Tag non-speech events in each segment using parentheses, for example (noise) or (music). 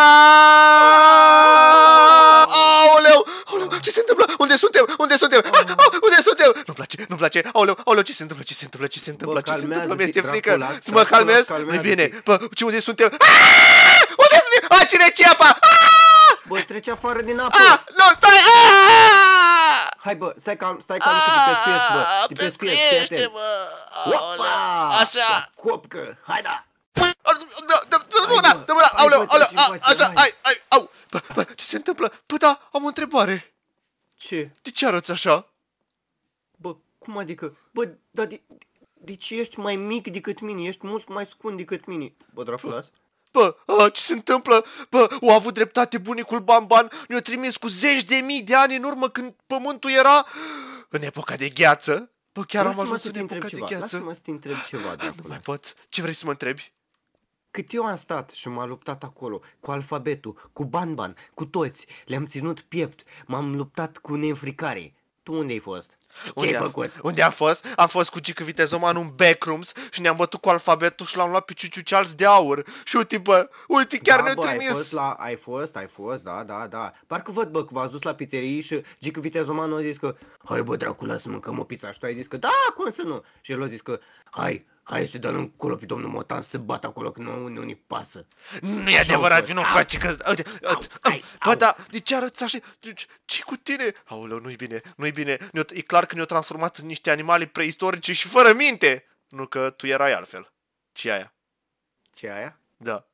Aoleu! Aoleu! Ce se întâmplă? Unde suntem? Unde suntem? Aoleu. Ah, ah, unde suntem? Nu-mi place, nu-mi place. Aoleu, aoleu, ce se întâmplă? Ce se întâmplă? Ce se întâmplă? Ce se întâmplă? Mi-este frică. Să mă calmez? Nu bine. Pă, ce unde suntem? Aaaa! Ah! Unde suntem? A, cine ce apa? Bă, trece afară din apă. A, nu, stai! A! Hai bă, stai calm, stai calm că te pescuiești, bă. Te pescuiești, bă. Opa! Așa. Copcă. Hai da. Dă-mi dă-mi aoleu, aoleu, așa, ai, ai, au. ce se întâmplă? Bă, da, am o întrebare. Ce? De ce arăți așa? Bă, cum adică? Bă, dar de, de ce ești mai mic decât mine? Ești mult mai scund decât mine. Bă, draculas. Bă, a, ce se întâmplă? Bă, o a avut dreptate bunicul Bamban, ne-o trimis cu zeci de mii de ani în urmă când pământul era în epoca de gheață. Bă, chiar Lasă am ajuns în epoca de ceva. gheață. Lasă-mă să te întreb ceva, Nu mai pot. Ce vrei să mă întrebi? Cât eu am stat și m-am luptat acolo, cu alfabetul, cu banban, cu toți, le-am ținut piept, m-am luptat cu neînfricare. Tu unde ai fost? Ce unde ai a, Unde a fost? Am fost cu Cică Vitezoman în backrooms și ne-am bătut cu alfabetul și l-am luat pe Ciuciu Charles de aur. Și uite, bă, uite, chiar da, ne-a trimis. Ai fost, la, ai fost, ai fost, da, da, da. Parcă văd, bă, că v-ați dus la pizzerie și Cică Vitezoman a zis că Hai, bă, dracula, să mâncăm o pizza. Și tu ai zis că da, cum să nu? Și el a zis că Hai, Hai să dăm în culo pe domnul Motan să bat acolo, că nu, nu ne pasă. Nu e adevărat, vină face că... Bă, da, de ce arăți așa? ce cu tine? Aoleu, nu-i bine, nu-i bine. E clar că ne-au transformat în niște animale preistorice și fără minte. Nu că tu erai altfel. Ce aia? Ce aia? Da.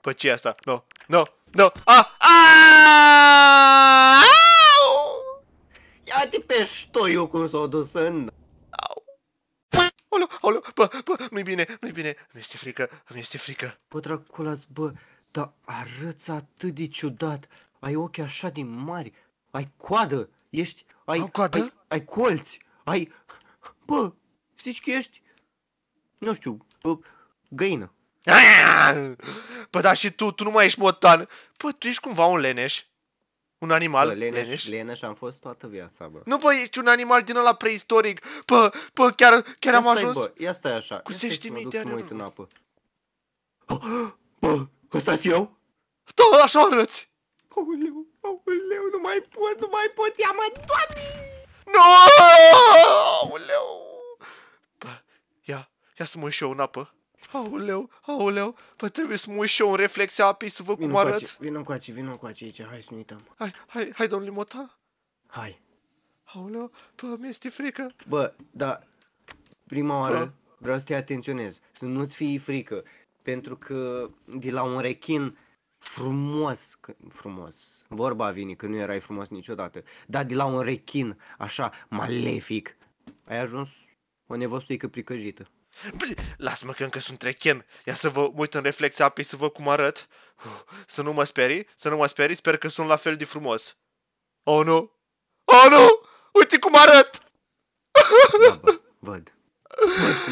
Păi ce asta? No, no, no. A, Ia-te pe ștoiu cum s-o dus în... Olu, Olu, bă, bă, nu-i bine, nu-i bine, mi este frică, mi este frică. Bă, Draculaț, bă, dar arăți atât de ciudat, ai ochi așa de mari, ai coadă, ești, ai, coadă? ai, ai colți, ai, bă, știi că ești, nu știu, bă, găină. Bă, păi, dar și tu, tu nu mai ești motan. Bă, tu ești cumva un leneș. Un animal bă, leneș, leneș. leneș am fost toată viața, bă. Nu, bă, ești un animal din ăla preistoric. Bă, bă, chiar, chiar am ajuns. Bă, ia stai așa. Cu mii de ani. în apă. Bă, ăsta eu? Da, așa arăți. Auleu, auleu, nu mai pot, nu mai pot, ia-mă, doamne! No! Auleu! Bă, ia, ia să mă și eu în apă. Auleu, auleu, vă trebuie să mă și eu în reflexia apei să văd cum arăt. cu aici, vino cu aici, hai să ne uităm. Hai, hai, hai, domnul Motan. Hai. Auleu, bă, mi-este frică. Bă, da, prima oară bă. vreau să te atenționez, să nu-ți fii frică, pentru că de la un rechin frumos, frumos, vorba vine că nu erai frumos niciodată, dar de la un rechin așa malefic, ai ajuns o nevostuică pricăjită. Lasă-mă că încă sunt trechen. Ia să vă uit în reflexia apei să văd cum arăt. Să nu mă sperii, să nu mă sperii, sper că sunt la fel de frumos. Oh, nu! Oh, nu! Uite cum arăt! Da, bă, văd.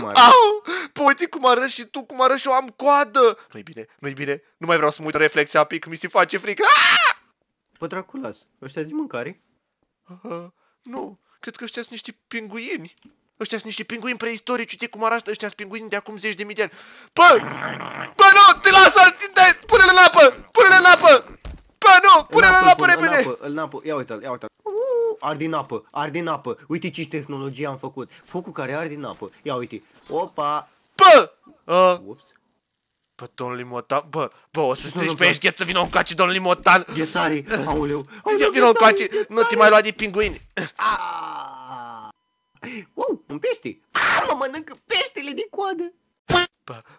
Au! Păi uite cum arăt și tu, cum arăt și eu am coadă! Nu-i bine, nu-i bine, nu mai vreau să mă uit în reflexia apei că mi se face frică. Aaaa! Ah! Bă, Draculas, ăștia de mâncare? Uh, nu, cred că ăștia sunt niște pinguini. Ăștia sunt niște pinguini preistorici, uite cum arată ăștia sunt pinguini de acum zeci de mii de ani. Pă! Pă nu! Te lasă! Pune-le în apă! Pune-le în apă! Pă nu! Pune-le în apă repede! Îl în apă. Ia uite-l, ia uite-l. Arde din apă, arde din apă. Uite ce tehnologie am făcut. Focul care arde din apă. Ia uite. Opa! Pă! Ups. Pă, domnul Limotan, bă, bă, o să strici pe ești, gheță, vină un coace, domnul Limotan. Ghetari, (laughs) auleu! Vină un coace, nu te mai lua de pinguini. Aaaa. Ah. Un pește? Ah, mă mănâncă peștele din coadă! Bă,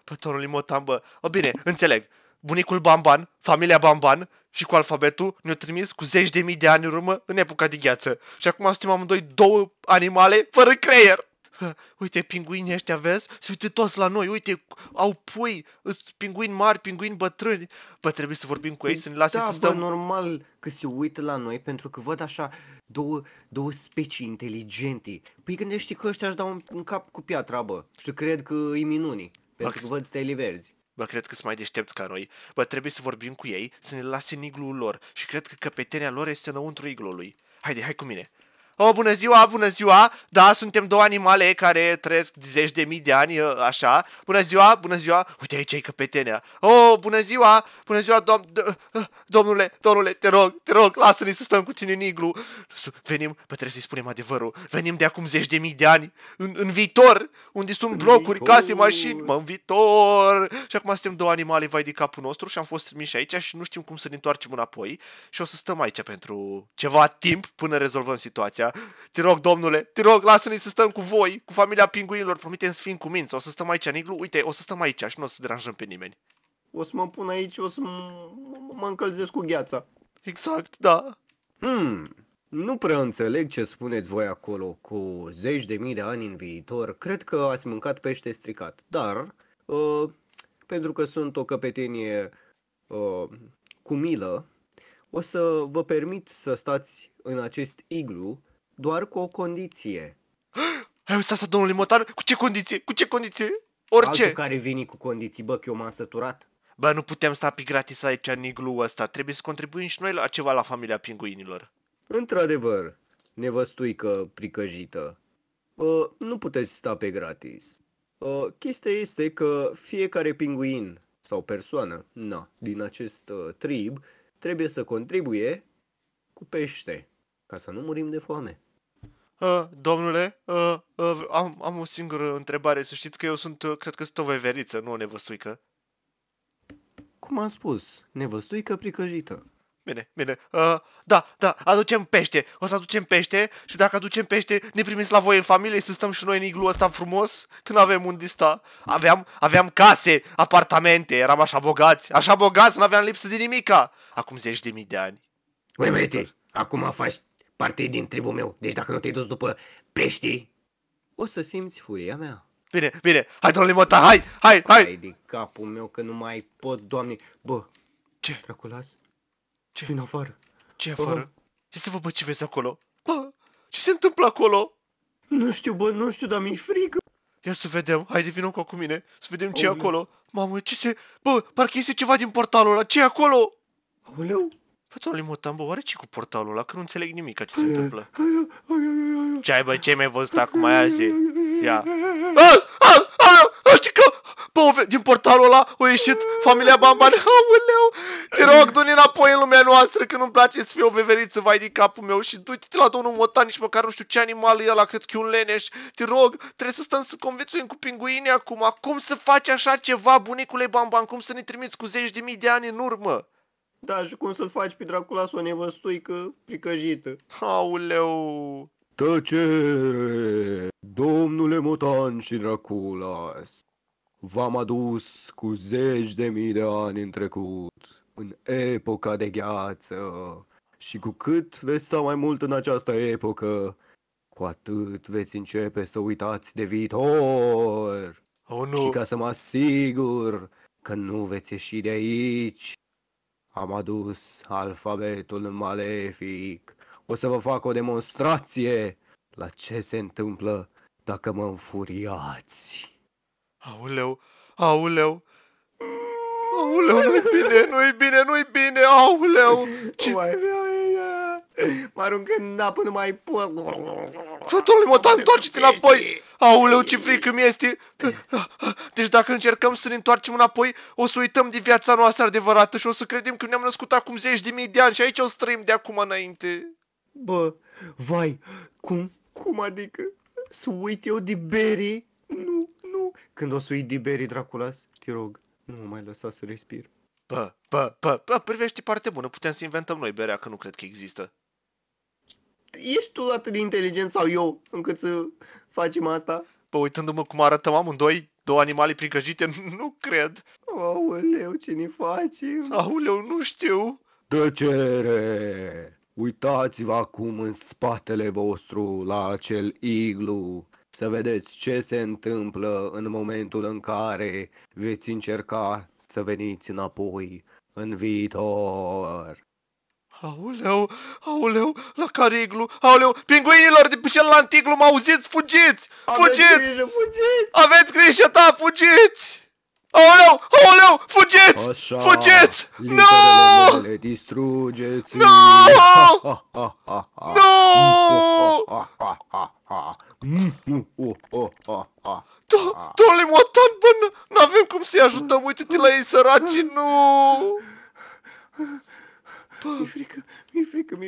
bă, tonul Limotan, bă. O, bine, înțeleg. Bunicul Bamban, familia Bamban și cu alfabetul ne-au trimis cu zeci de mii de ani în urmă în epoca de gheață. Și acum suntem amândoi două animale fără creier uite pinguinii ăștia, vezi? Se uite toți la noi, uite, au pui, pinguini mari, pinguini bătrâni. Bă, trebuie să vorbim cu ei, să ne lase da, să stăm... normal că se uită la noi, pentru că văd așa două, două specii inteligente. Păi gândești că ăștia își dau un cap cu piatra, bă, și cred că îi minunii, pentru Ac- că văd stele verzi. Bă, cred că sunt mai deștepți ca noi. Bă, trebuie să vorbim cu ei, să ne lase în iglul lor și cred că căpetenia lor este înăuntru iglului. Haide, hai cu mine oh, bună ziua, bună ziua, da, suntem două animale care trăiesc zeci de mii de ani, uh, așa, bună ziua, bună ziua, uite aici e O, oh, bună ziua, bună ziua, dom uh, domnule, domnule, te rog, te rog, lasă-ne să stăm cu tine în iglu, venim, pe trebuie să-i spunem adevărul, venim de acum zeci de mii de ani, în, în viitor, unde sunt blocuri, case, mașini, mă, în viitor. Și acum suntem două animale vai de capul nostru și am fost trimiși aici și nu știm cum să ne întoarcem înapoi și o să stăm aici pentru ceva timp până rezolvăm situația. Te rog, domnule, te rog, lasă-ne să stăm cu voi, cu familia pinguinilor, promitem să fim cu minți, o să stăm aici, Niglu, uite, o să stăm aici și nu o să deranjăm pe nimeni. O să mă pun aici, o să mă încălzesc cu gheața. Exact, da. Hmm, nu prea înțeleg ce spuneți voi acolo cu zeci de mii de ani în viitor. Cred că ați mâncat pește stricat, dar uh, pentru că sunt o căpetenie uh, cu milă, o să vă permit să stați în acest iglu doar cu o condiție. (gasps) Ai uitat asta, domnul Limotan? Cu ce condiție? Cu ce condiție? Orice! Altul care vine cu condiții, bă, că eu m-am săturat. Bă, nu putem sta pe gratis aici în iglu ăsta. Trebuie să contribuim și noi la ceva la familia pinguinilor. Într-adevăr, nevăstuică pricăjită, uh, nu puteți sta pe gratis. Uh, chestia este că fiecare pinguin sau persoană na, din acest uh, trib trebuie să contribuie cu pește, ca să nu murim de foame. Uh, domnule, uh, uh, am, am o singură întrebare. Să știți că eu sunt, uh, cred că sunt o veveriță, nu o nevăstuică. Cum am spus, nevăstuică pricăjită. Bine, bine. Uh, da, da, aducem pește. O să aducem pește și dacă aducem pește, ne primiți la voi în familie să stăm și noi în iglu ăsta frumos când avem unde sta. Aveam, aveam case, apartamente, eram așa bogați. Așa bogați, nu aveam lipsă de nimica. Acum zeci de mii de ani. Ui, băiete, acum faci parte din tribul meu. Deci dacă nu te-ai dus după pești, o să simți furia mea. Bine, bine, hai domnule Mota, hai, hai, hai! Hai de capul meu că nu mai pot, doamne! Bă, ce? Draculas, ce? Din afară. ce afară? Uh. Ce să vă bă, ce vezi acolo? Bă, ce se întâmplă acolo? Nu știu, bă, nu știu, dar mi-e frică. Ia să vedem, Hai de vină cu mine, să vedem ce e acolo. Mamă, ce se... Bă, parcă iese ceva din portalul ăla, ce e acolo? Aoleu, Păi domnule bă, oare ce cu portalul ăla? Că nu înțeleg nimic ce se întâmplă. Ce ai, bă, ce mai văzut acum aia zi? Ia. Știi că, bă, din portalul ăla au ieșit familia Bambane. (laughs) Aoleu, te rog, du înapoi în lumea noastră, că nu-mi place să fie o veveriță, vai din capul meu. Și du-te la domnul Motan, nici măcar nu știu ce animal e ăla, cred că e un leneș. Te rog, trebuie să stăm să conviețuim cu pinguine acum. Cum să faci așa ceva, bunicule Bamban? Cum să ne trimiți cu zeci de mii de ani în urmă? Da, și cum să-l faci pe Dracula să o nevăstuică fricăjită? Auleu! Tăcere! Domnule Motan și Draculas, v-am adus cu zeci de mii de ani în trecut, în epoca de gheață. Și cu cât veți sta mai mult în această epocă, cu atât veți începe să uitați de viitor. Oh, nu. Și ca să mă asigur că nu veți ieși de aici, am adus alfabetul malefic. O să vă fac o demonstrație la ce se întâmplă dacă mă înfuriați. Auleu, auleu, auleu, nu-i bine, nu-i bine, nu-i bine, auleu! Ce... Oh, Mă arunc în apă, nu mai pot. Fătule, mă, dar întoarce-te înapoi! Auleu, ce frică mi este! Deci dacă încercăm să ne întoarcem înapoi, o să uităm de viața noastră adevărată și o să credem că ne-am născut acum zeci de mii de ani și aici o să trăim de acum înainte. Bă, vai, cum, cum adică? Să uit eu de beri? Nu, nu. Când o să uit de beri, Draculas, te rog, nu mă mai lăsa să respir. Pă, pă, pă, pă, privește partea bună, putem să inventăm noi berea, că nu cred că există ești tu atât de inteligent sau eu încât să facem asta? Bă, uitându-mă cum arătăm amândoi, două animale pricăjite, (laughs) nu cred. Aoleu, ce ne facem? Aoleu, nu știu. Tăcere! Uitați-vă acum în spatele vostru la acel iglu să vedeți ce se întâmplă în momentul în care veți încerca să veniți înapoi în viitor. Auleu, auleu, la cariglu, auleu, pinguinilor de pe celălalt iglu, mă auziți? Fugiți! Fugiți! Aveți grijă, fugiți! Aveți grijă ta, fugiți! Auleu, auleu, fugiți! Așa, fugiți! Nu! No! Le distrugeți! Nu! nu, Nu! nu, nu, bă, n-avem cum să-i ajutăm, uite-te la ei nu, nu!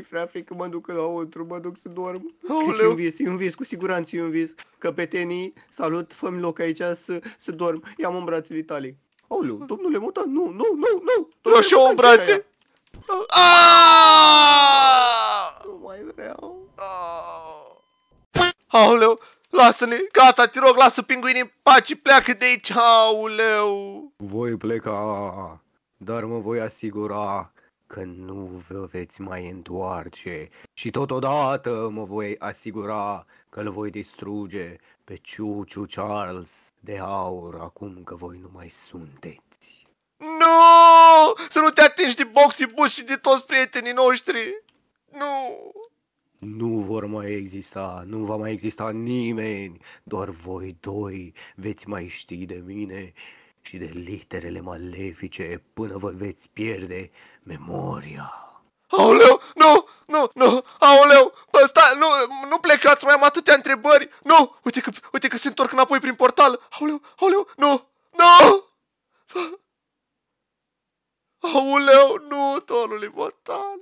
frea frică, mă duc înăuntru, mă duc să dorm. Aoleu. (laughs) E un vis, e un vis, cu siguranță e un vis. Căpetenii, salut, fă loc aici să, să dorm. Ia-mă în brațele tale. Aoleu, domnule mutant, nu, nu, nu, nu. Nu și eu în brațe. Ah! Nu mai vreau. Ah! Aoleu, lasă-ne, gata, te rog, lasă pinguinii în pace, pleacă de aici, aoleu. Voi pleca, dar mă voi asigura că nu vă veți mai întoarce și totodată mă voi asigura că îl voi distruge pe Ciuciu Charles de aur acum că voi nu mai sunteți. Nu! Să nu te atingi de Boxy bus și de toți prietenii noștri! Nu! Nu vor mai exista, nu va mai exista nimeni, doar voi doi veți mai ști de mine și de literele malefice până vă veți pierde memoria. Aoleu, nu, nu, nu, aoleu, bă, stai, nu, nu plecați, mai am atâtea întrebări, nu, uite că, uite că se întorc înapoi prin portal, aoleu, aoleu, nu, nu, aoleu, nu, tonule botan,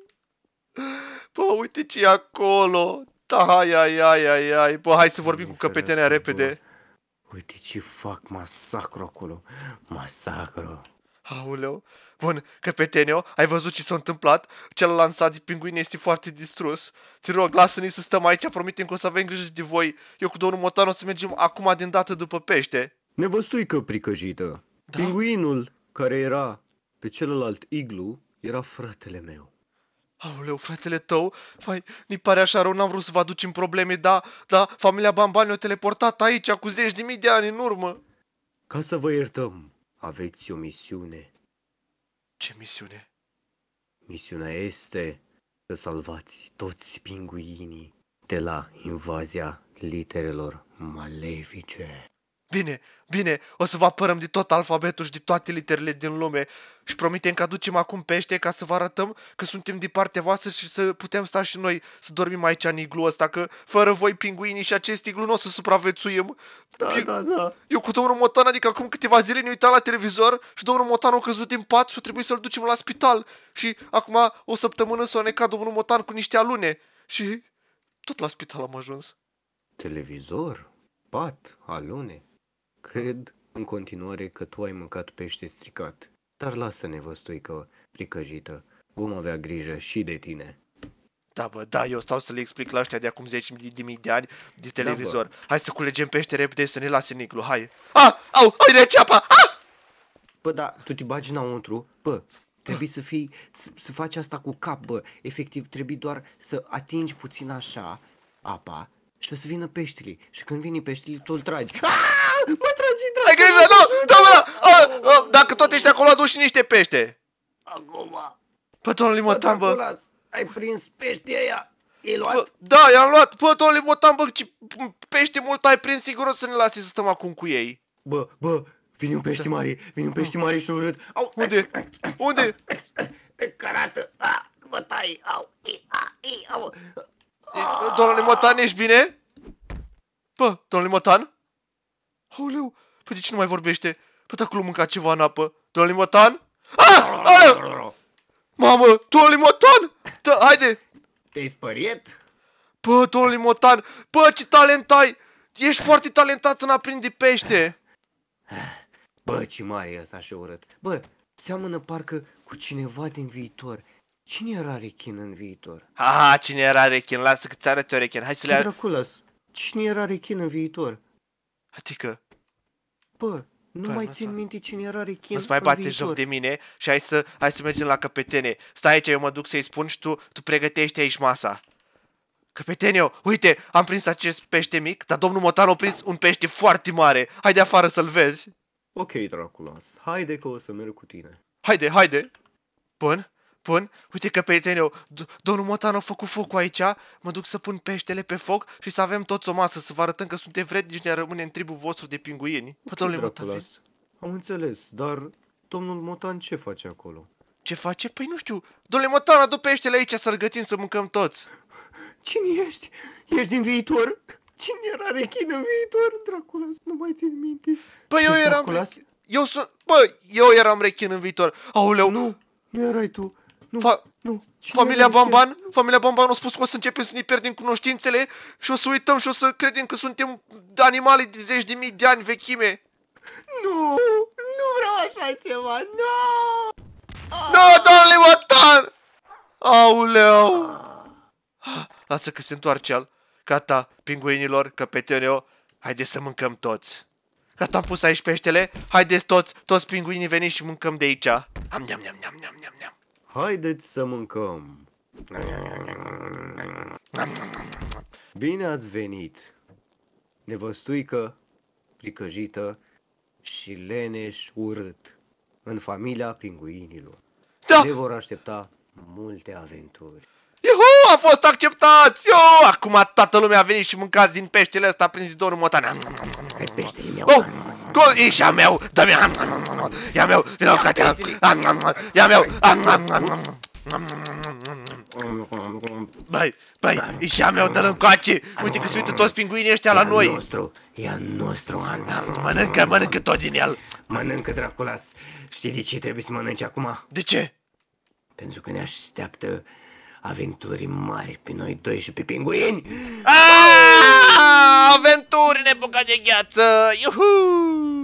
bă, uite ce e acolo, da, ai, ai, ai, ai, ai, bă, hai să vorbim cu căpetenia repede. Bă. Uite ce fac masacru acolo. Masacru. Aoleu. Bun, căpetenio, ai văzut ce s-a întâmplat? Cel lansat de pinguine este foarte distrus. Te rog, lasă-ne să stăm aici, promitem că o să avem grijă de voi. Eu cu domnul Motan o să mergem acum din dată după pește. că pricăjită. Da? Pinguinul care era pe celălalt iglu era fratele meu. Aoleu, fratele tău, fai, mi pare așa rău, n-am vrut să vă aduci în probleme, dar, da, familia Bambani o a teleportat aici cu zeci de mii de ani în urmă. Ca să vă iertăm, aveți o misiune. Ce misiune? Misiunea este să salvați toți pinguinii de la invazia literelor malefice. Bine, bine, o să vă apărăm de tot alfabetul și de toate literele din lume și promitem că aducem acum pește ca să vă arătăm că suntem de partea voastră și să putem sta și noi să dormim aici în iglu ăsta, că fără voi pinguinii și acest iglu nu o să supraviețuim. Da, Pi- da, da. Eu cu domnul Motan, adică acum câteva zile ne uitam la televizor și domnul Motan a căzut din pat și a trebuit să-l ducem la spital și acum o săptămână s-a necat domnul Motan cu niște alune și tot la spital am ajuns. Televizor, pat, alune, Cred în continuare că tu ai mâncat pește stricat, dar lasă-ne văstuică pricăjită, vom avea grijă și de tine. Da, bă, da, eu stau să le explic la ăștia de acum 10.000 de, de ani de da, televizor. Da, hai să culegem pește repede să ne lase Niclu, hai. A, au, hai de ceapa, a! Bă, da, tu te bagi înăuntru, bă, trebuie să fii, să, să faci asta cu cap, bă. Efectiv, trebuie doar să atingi puțin așa apa și o să vină peștele. Și când vine peștele, tu îl tragi. Aaaa! Mă tragi dracu! Ai grijă, nu! Dă Dacă tot ești acolo, aduci și niște pește! Acum! Pă, domnul Limotan, bă! Ai prins pește aia! E luat? da, i-am luat! Bă, domnul Limotan, bă, ce pește mult ai prins, sigur o să ne lase să stăm acum cu ei! Bă, bă, vine un pește mare, vine un pește mare și urât! Au, Unde? Unde? Carată! A, mă tai! Au, i, a, au! Domnule Motan, ești bine? Pă, domnule Motan? Auleu, păi de ce nu mai vorbește? Păi dacă l-a mâncat ceva în apă. Tu limotan? Ah! Aoleu! Mamă, tu limotan? Da, haide! Te-ai spăriet? Pă, tu limotan, pă, ce talent ai! Ești foarte talentat în a prinde pește! Bă, ce mare e ăsta așa urât. Bă, seamănă parcă cu cineva din viitor. Cine era Rechin în viitor? Ha, ah, cine era Rechin? Lasă că ți arăt eu Rechin. Hai să le arăt. cine era Rechin în viitor? Adică... Bă, nu Bă, mai țin asta. minte cine era Rechin Îți mai bate joc de mine și hai să, hai să mergem la căpetene. Stai aici, eu mă duc să-i spun și tu, tu pregătești aici masa. Căpetenio, uite, am prins acest pește mic, dar domnul Motan a prins un pește foarte mare. Haide afară să-l vezi. Ok, Draculas, haide că o să merg cu tine. Haide, haide. Bun, Pun, uite că prieten eu, domnul Motan a făcut focul aici, mă duc să pun peștele pe foc și să avem toți o masă, să vă arătăm că suntem vrednici, ne rămâne în tribul vostru de pinguini. Okay, domnule Motan, Am înțeles, dar domnul Motan ce face acolo? Ce face? Păi nu știu. Domnule Motan, adu peștele aici să-l gătim să mâncăm toți. Cine ești? Ești din viitor? Cine era rechin în viitor, Draculas? Nu mai țin minte. Păi eu eram... Draculas? Eu sunt... Bă, eu eram rechin în viitor. Aoleu... Nu, nu erai tu nu, fa- nu. Familia Bamban, familia Bamban a spus că o să începem să ne pierdem cunoștințele și o să uităm și o să credem că suntem animale de zeci de mii de ani vechime. Nu, nu vreau așa ceva, nu! No! no, domnule Watan! Auleu! Lasă că se întoarce al. Gata, pinguinilor, căpeteneo, haideți să mâncăm toți. Gata, am pus aici peștele, haideți toți, toți pinguinii veniți și mâncăm de aici. Am, am, am, am, am. Haideți să mâncăm! Bine ați venit! Nevăstuică, pricăjită și leneș urât în familia pinguinilor. Da. Ne vor aștepta multe aventuri. Iuhu, a fost acceptați! Iuhu, acum toată lumea a venit și mâncați din peștele ăsta prin de domnul Pe peștele meu. Oh! Cum ești meu? Dă-mi... Ia meu, vină ca te... Ia meu... Băi, băi, ești a meu, dă-l încoace! Uite că se uită toți pinguinii ăștia la noi! nostru, e al nostru, an da, Mănâncă, mănâncă tot din el! Mănâncă, Draculas! Știi de ce trebuie să mănânci acum? De ce? Pentru că ne așteaptă aventuri mari pe noi doi și pe pinguini. Aaaa! Ah, aventuri în epoca de gheață! Iuhuu!